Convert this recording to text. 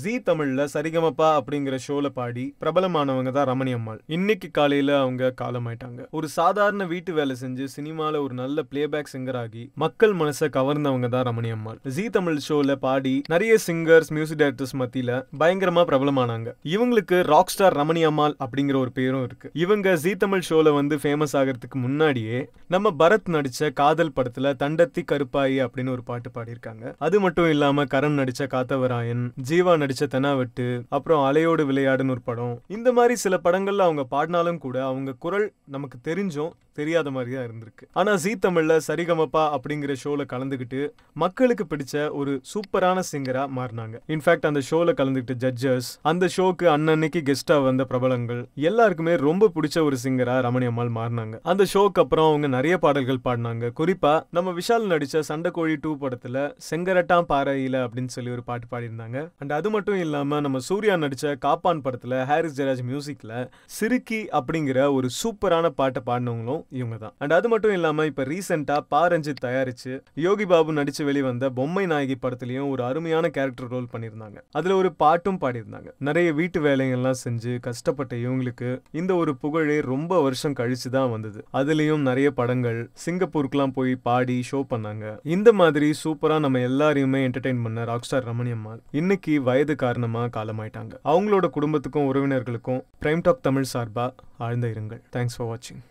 G தமிழ்ல சரிகமப்பா அப்படிங்கிற ஷோல பாடி பிரபலமானவங்க தான் ரமணி அம்மாள் இன்னைக்கு காலையில அவங்க காலமாயிட்டாங்க ஒரு சாதாரண வீட்டு வேலை செஞ்சு சினிமால ஒரு நல்ல பிளேபேக் சிங்கர் ஆகி மக்கள் மனசை கவர்ந்தவங்க தான் ரமணி அம்மாள் ஜி தமிழ் ஷோல பாடி நிறைய சிங்கர்ஸ் மியூசிக் டைரக்டர்ஸ் மத்தியில பயங்கரமா பிரபலமானாங்க இவங்களுக்கு ராக் ஸ்டார் ரமணி அம்மாள் அப்படிங்கிற ஒரு பேரும் இருக்கு இவங்க ஜி தமிழ் ஷோல வந்து ஃபேமஸ் ஆகிறதுக்கு முன்னாடியே நம்ம பரத் நடிச்ச காதல் படத்துல தண்டத்தி கருப்பாயி அப்படின்னு ஒரு பாட்டு பாடியிருக்காங்க அது மட்டும் இல்லாம கரண் நடிச்ச காத்தவராயன் ஜீவா நடிச்ச தெனாவெட்டு அப்புறம் அலையோடு விளையாடுன்னு ஒரு படம் இந்த மாதிரி சில படங்கள்ல அவங்க பாடினாலும் கூட அவங்க குரல் நமக்கு தெரிஞ்சும் தெரியாத மாதிரி தான் இருந்திருக்கு ஆனா ஜி தமிழ்ல சரிகமப்பா அப்படிங்கிற ஷோல கலந்துக்கிட்டு மக்களுக்கு பிடிச்ச ஒரு சூப்பரான சிங்கரா மாறினாங்க இன்ஃபேக்ட் அந்த ஷோல கலந்துக்கிட்ட ஜட்ஜஸ் அந்த ஷோக்கு அன்னன்னைக்கு கெஸ்டா வந்த பிரபலங்கள் எல்லாருக்குமே ரொம்ப பிடிச்ச ஒரு சிங்கரா ரமணி அம்மாள் மாறினாங்க அந்த ஷோக்கு அப்புறம் அவங்க நிறைய பாடல்கள் பாடினாங்க குறிப்பா நம்ம விஷால் நடிச்ச சண்டைக்கோழி டூ படத்துல செங்கரட்டாம் பாறையில அப்படின்னு சொல்லி ஒரு பாட்டு பாடியிருந்தாங்க அண்ட் அது மட்டும் இல்லாமல் நம்ம சூர்யா நடித்த காப்பான் படத்தில் ஹாரிஸ் ஜெயராஜ் மியூசிக்கில் சிறுக்கி அப்படிங்கிற ஒரு சூப்பரான பாட்டை பாடினவங்களும் இவங்க தான் அண்ட் அது மட்டும் இல்லாமல் இப்போ ரீசெண்டாக பாரஞ்சித் தயாரித்து யோகி பாபு நடித்து வெளிவந்த பொம்மை நாயகி படத்துலையும் ஒரு அருமையான கேரக்டர் ரோல் பண்ணியிருந்தாங்க அதில் ஒரு பாட்டும் பாடியிருந்தாங்க நிறைய வீட்டு வேலைகள்லாம் செஞ்சு கஷ்டப்பட்ட இவங்களுக்கு இந்த ஒரு புகழே ரொம்ப வருஷம் கழிச்சு தான் வந்தது அதுலேயும் நிறைய படங்கள் சிங்கப்பூருக்குலாம் போய் பாடி ஷோ பண்ணாங்க இந்த மாதிரி சூப்பராக நம்ம எல்லாரையுமே என்டர்டைன் பண்ண ராக் ஸ்டார் ரமணியம்மாள் இன்னைக்கு வயது காரணமாக காலமாயிட்டாங்க அவங்களோட குடும்பத்துக்கும் உறவினர்களுக்கும் பிரைம் டாக் தமிழ் சார்பாக ஆழ்ந்த இருங்கள் தேங்க்ஸ் ஃபார் வாட்சிங்